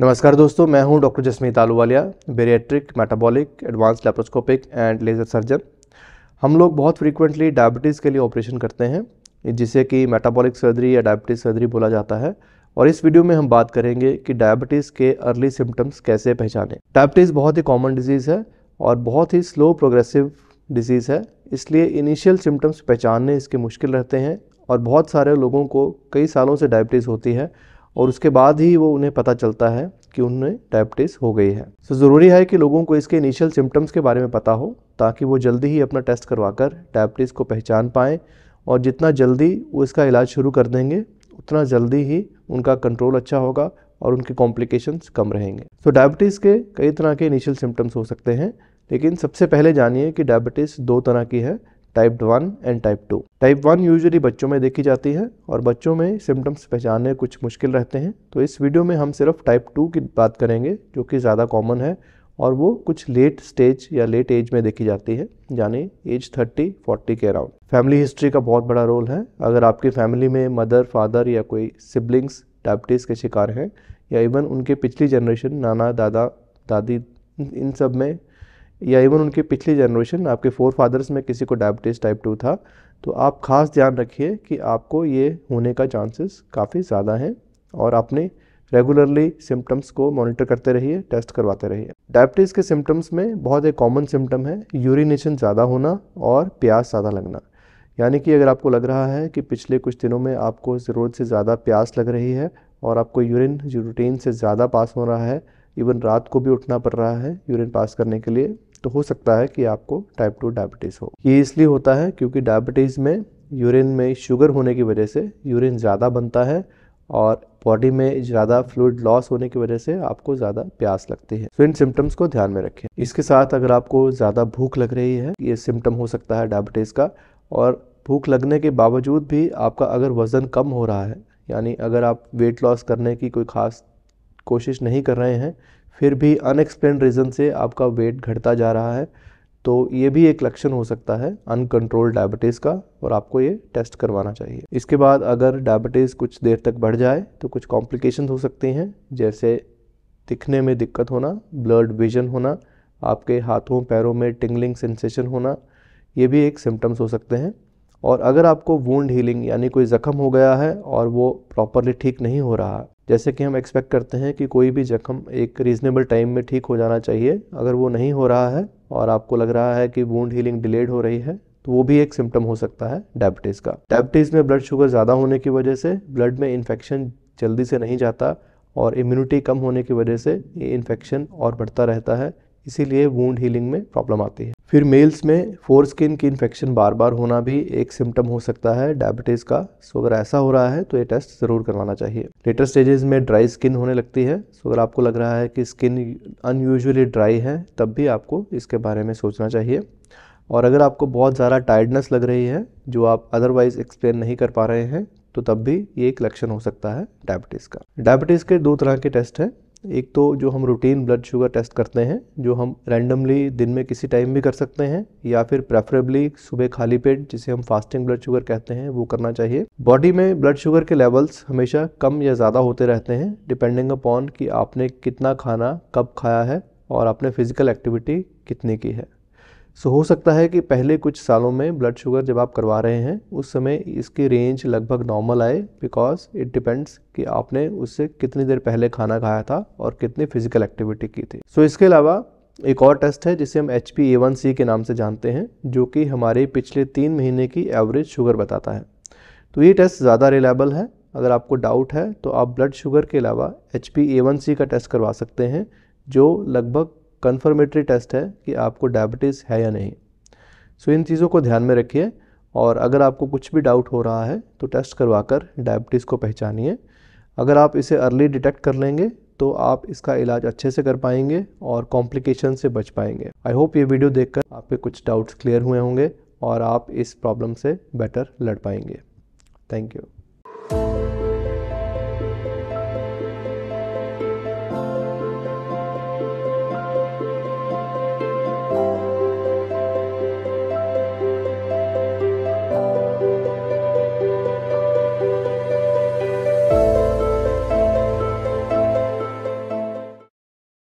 नमस्कार दोस्तों मैं हूं doctor Jasmeet Ahluwalia bariatric metabolic advance laparoscopic and laser surgeon हम लोग बहुत फ्रीक्वेंटली डायबिटीज़ के लिए ऑपरेशन करते हैं जिसे कि मेटाबॉलिक सर्जरी या डायबिटीज़ सर्जरी बोला जाता है और इस वीडियो में हम बात करेंगे कि डायबिटीज़ के अर्ली सिम्टम्स कैसे पहचानें डायबिटीज़ बहुत ही कॉमन डिजीज़ है और बहुत ही स्लो प्रोग्रेसिव डिजीज़ है इसलिए इनिशियल सिम्टम्स पहचानने इसके मुश्किल रहते हैं और बहुत सारे लोगों को कई सालों से डायबिटीज़ होती है और उसके बाद ही वो उन्हें पता चलता है कि उन्हें डायबिटीज़ हो गई है सो so, ज़रूरी है कि लोगों को इसके इनिशियल सिम्टम्स के बारे में पता हो ताकि वो जल्दी ही अपना टेस्ट करवाकर डायबिटीज़ को पहचान पाएँ और जितना जल्दी वो इसका इलाज शुरू कर देंगे उतना जल्दी ही उनका कंट्रोल अच्छा होगा और उनके कॉम्प्लिकेशंस कम रहेंगे तो so, डायबिटीज़ के कई तरह के इनिशियल सिम्टम्स हो सकते हैं लेकिन सबसे पहले जानिए कि डायबिटीज़ दो तरह की है type one and type two type one usually बच्चों में देखी जाती है और बच्चों में सिम्टम्स पहचानने कुछ मुश्किल रहते हैं तो इस वीडियो में हम सिर्फ टाइप टू की बात करेंगे जो कि ज़्यादा कॉमन है और वो कुछ लेट स्टेज या लेट एज में देखी जाती है यानी एज 30, 40 के अराउंड फैमिली हिस्ट्री का बहुत बड़ा रोल है अगर आपकी फैमिली में मदर फादर या कोई सिबलिंग्स डायबिटीज़ के शिकार हैं या इवन उनके पिछली जनरेशन नाना दादा दादी इन सब में या इवन उनके पिछली जनरेशन आपके फोर फादर्स में किसी को डायबिटीज़ टाइप टू था तो आप ख़ास ध्यान रखिए कि आपको ये होने का चांसेस काफ़ी ज़्यादा हैं और आपने रेगुलरली सिम्टम्स को मॉनिटर करते रहिए टेस्ट करवाते रहिए डायबिटीज़ के सिम्टम्स में बहुत एक कॉमन सिम्टम है यूरिनेशन ज़्यादा होना और प्यास ज़्यादा लगना यानी कि अगर आपको लग रहा है कि पिछले कुछ दिनों में आपको ज़रूरत से ज़्यादा प्यास लग रही है और आपको यूरिन रूटीन से ज़्यादा पास हो रहा है इवन रात को भी उठना पड़ रहा है यूरिन पास करने के लिए तो हो सकता है कि आपको टाइप टू डायबिटीज़ हो ये इसलिए होता है क्योंकि डायबिटीज़ में यूरिन में शुगर होने की वजह से यूरिन ज़्यादा बनता है और बॉडी में ज़्यादा फ्लूड लॉस होने की वजह से आपको ज़्यादा प्यास लगती है तो इन सिम्टम्स को ध्यान में रखें इसके साथ अगर आपको ज़्यादा भूख लग रही है ये सिम्टम हो सकता है डायबिटीज़ का और भूख लगने के बावजूद भी आपका अगर वज़न कम हो रहा है यानी अगर आप वेट लॉस करने की कोई ख़ास कोशिश नहीं कर रहे हैं फिर भी अनएक्सप्लेन रीज़न से आपका वेट घटता जा रहा है तो ये भी एक लक्षण हो सकता है अनकंट्रोल्ड डायबिटीज़ का और आपको ये टेस्ट करवाना चाहिए इसके बाद अगर डायबिटीज़ कुछ देर तक बढ़ जाए तो कुछ कॉम्प्लिकेशन हो सकती हैं जैसे दिखने में दिक्कत होना ब्लर्ड विजन होना आपके हाथों पैरों में टिंगलिंग सेंसेशन होना ये भी एक सिम्टम्स हो सकते हैं और अगर आपको वूंड हीलिंग यानी कोई जख्म हो गया है और वो प्रॉपरली ठीक नहीं हो रहा जैसे कि हम एक्सपेक्ट करते हैं कि कोई भी जख्म एक रीज़नेबल टाइम में ठीक हो जाना चाहिए अगर वो नहीं हो रहा है और आपको लग रहा है कि वूंड हीलिंग डिलेड हो रही है तो वो भी एक सिम्टम हो सकता है डायबिटीज़ का डायबिटीज़ में ब्लड शुगर ज़्यादा होने की वजह से ब्लड में इन्फेक्शन जल्दी से नहीं जाता और इम्यूनिटी कम होने की वजह से ये इन्फेक्शन और बढ़ता रहता है इसीलिए वूंड हीलिंग में प्रॉब्लम आती है फिर मेल्स में फोर स्किन की इन्फेक्शन बार बार होना भी एक सिम्टम हो सकता है डायबिटीज़ का सो अगर ऐसा हो रहा है तो ये टेस्ट ज़रूर करवाना चाहिए लेटर स्टेजेस में ड्राई स्किन होने लगती है सो अगर आपको लग रहा है कि स्किन अनयूजअली ड्राई है तब भी आपको इसके बारे में सोचना चाहिए और अगर आपको बहुत ज़्यादा टायर्डनेस लग रही है जो आप अदरवाइज़ एक्सप्लेन नहीं कर पा रहे हैं तो तब भी ये एक लक्षण हो सकता है डायबिटीज़ का डायबिटीज़ के दो तरह के टेस्ट हैं एक तो जो हम रूटीन ब्लड शुगर टेस्ट करते हैं जो हम रैंडमली दिन में किसी टाइम भी कर सकते हैं या फिर प्रेफरेबली सुबह खाली पेट जिसे हम फास्टिंग ब्लड शुगर कहते हैं वो करना चाहिए बॉडी में ब्लड शुगर के लेवल्स हमेशा कम या ज़्यादा होते रहते हैं डिपेंडिंग अपॉन कि आपने कितना खाना कब खाया है और आपने फिज़िकल एक्टिविटी कितनी की है सो हो सकता है कि पहले कुछ सालों में ब्लड शुगर जब आप करवा रहे हैं उस समय इसकी रेंज लगभग नॉर्मल आए बिकॉज इट डिपेंड्स कि आपने उससे कितनी देर पहले खाना खाया था और कितनी फिजिकल एक्टिविटी की थी सो इसके अलावा एक और टेस्ट है जिसे हम H B A one C के नाम से जानते हैं जो कि हमारे पिछले तीन महीने की एवरेज शुगर बताता है तो ये टेस्ट ज़्यादा रिलायबल है अगर आपको डाउट है तो आप ब्लड शुगर के अलावा H B A one C का टेस्ट करवा सकते हैं जो लगभग कन्फर्मेटरी टेस्ट है कि आपको डायबिटीज़ है या नहीं सो इन चीज़ों को ध्यान में रखिए और अगर आपको कुछ भी डाउट हो रहा है तो टेस्ट करवाकर डायबिटीज़ को पहचानिए अगर आप इसे अर्ली डिटेक्ट कर लेंगे तो आप इसका इलाज अच्छे से कर पाएंगे और कॉम्प्लिकेशन से बच पाएंगे आई होप ये वीडियो देखकर आपके कुछ डाउट्स क्लियर हुए होंगे और आप इस प्रॉब्लम से बेटर लड़ पाएंगे थैंक यू